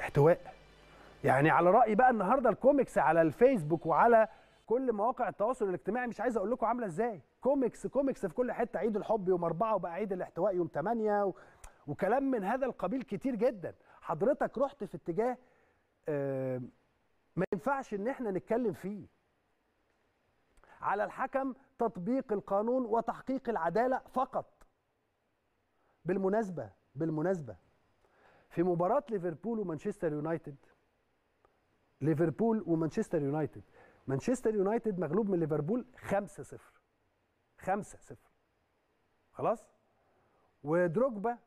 احتواء يعني على راي بقى النهارده الكوميكس على الفيسبوك وعلى كل مواقع التواصل الاجتماعي مش عايز اقول لكم عامله ازاي كوميكس كوميكس في كل حته عيد الحب يوم أربعة وبقى عيد الاحتواء يوم تمانية و... وكلام من هذا القبيل كتير جدا حضرتك رحت في اتجاه اه ما ينفعش ان احنا نتكلم فيه على الحكم تطبيق القانون وتحقيق العداله فقط بالمناسبه بالمناسبه في مباراه ليفربول ومانشستر يونايتد ليفربول ومانشستر يونايتد مانشستر يونايتد مغلوب من ليفربول 5 0 5 0 خلاص ودروجبا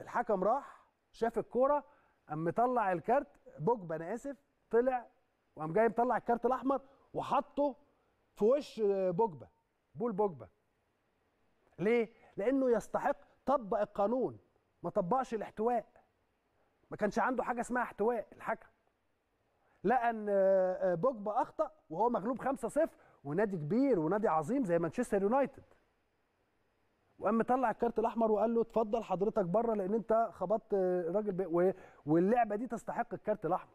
الحكم راح شاف الكوره قام مطلع الكارت بوجبا انا اسف طلع وقام جاي مطلع الكارت الاحمر وحطه في وش بوجبا بول بوجبا ليه؟ لانه يستحق طبق القانون ما طبقش الاحتواء ما كانش عنده حاجه اسمها احتواء الحكم لقى ان آه، آه، بوجبا اخطا وهو مغلوب 5-0 ونادي كبير ونادي عظيم زي مانشستر يونايتد وقام مطلع الكارت الاحمر وقال له اتفضل حضرتك بره لان انت خبطت الراجل آه، واللعبه دي تستحق الكارت الاحمر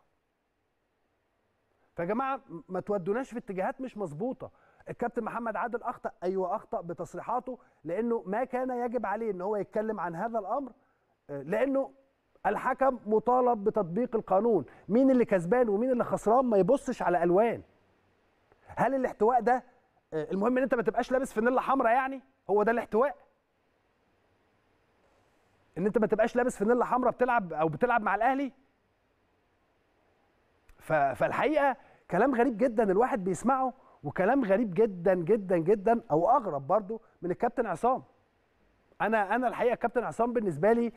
فيا جماعه ما تودوناش في اتجاهات مش مظبوطه الكابتن محمد عادل اخطا ايوه اخطا بتصريحاته لانه ما كان يجب عليه ان هو يتكلم عن هذا الامر لانه الحكم مطالب بتطبيق القانون مين اللي كسبان ومين اللي خسران ما يبصش على الوان هل الاحتواء ده آه، المهم ان انت ما تبقاش لابس فانيلا حمراء يعني هو ده الاحتواء ان انت ما تبقاش لابس فانيلا حمراء بتلعب او بتلعب مع الاهلي فالحقيقه كلام غريب جدا الواحد بيسمعه وكلام غريب جدا جدا جدا او اغرب برضه من الكابتن عصام انا انا الحقيقه الكابتن عصام بالنسبه لي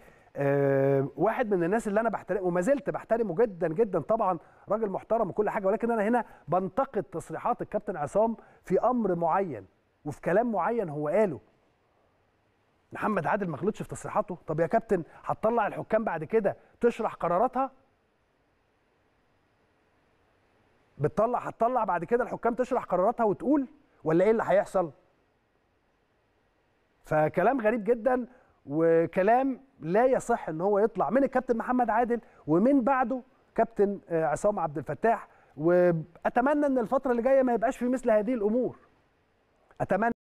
واحد من الناس اللي انا بحترمه وما زلت بحترمه جدا جدا طبعا راجل محترم وكل حاجه ولكن انا هنا بنتقد تصريحات الكابتن عصام في امر معين وفي كلام معين هو قاله محمد عادل ما غلطش في تصريحاته طب يا كابتن هتطلع الحكام بعد كده تشرح قراراتها بتطلع هتطلع بعد كده الحكام تشرح قراراتها وتقول ولا ايه اللي هيحصل فكلام غريب جدا وكلام لا يصح ان هو يطلع من الكابتن محمد عادل ومن بعده كابتن آه، عصام عبد الفتاح واتمنى ان الفتره اللي جايه ما يبقاش في مثل هذه الامور اتمنى